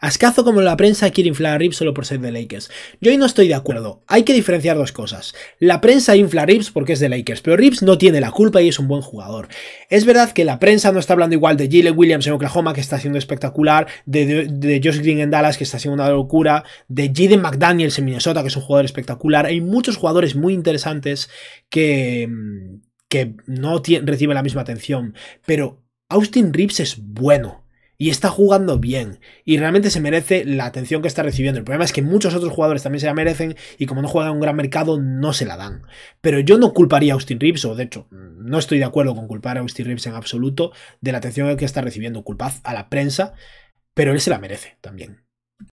Ascazo como la prensa quiere inflar a Reeves solo por ser de Lakers. Yo ahí no estoy de acuerdo. Hay que diferenciar dos cosas. La prensa infla a Reeves porque es de Lakers, pero Reeves no tiene la culpa y es un buen jugador. Es verdad que la prensa no está hablando igual de Jalen Williams en Oklahoma, que está siendo espectacular, de, Josh Green en Dallas, que está siendo una locura, de Jaden McDaniels en Minnesota, que es un jugador espectacular. Hay muchos jugadores muy interesantes que, que no reciben la misma atención, pero Austin Reeves es bueno y está jugando bien y realmente se merece la atención que está recibiendo. El problema es que muchos otros jugadores también se la merecen y como no juegan en un gran mercado no se la dan. Pero yo no culparía a Austin Reeves, o de hecho no estoy de acuerdo con culpar a Austin Reeves en absoluto de la atención que está recibiendo. Culpad a la prensa, pero él se la merece también.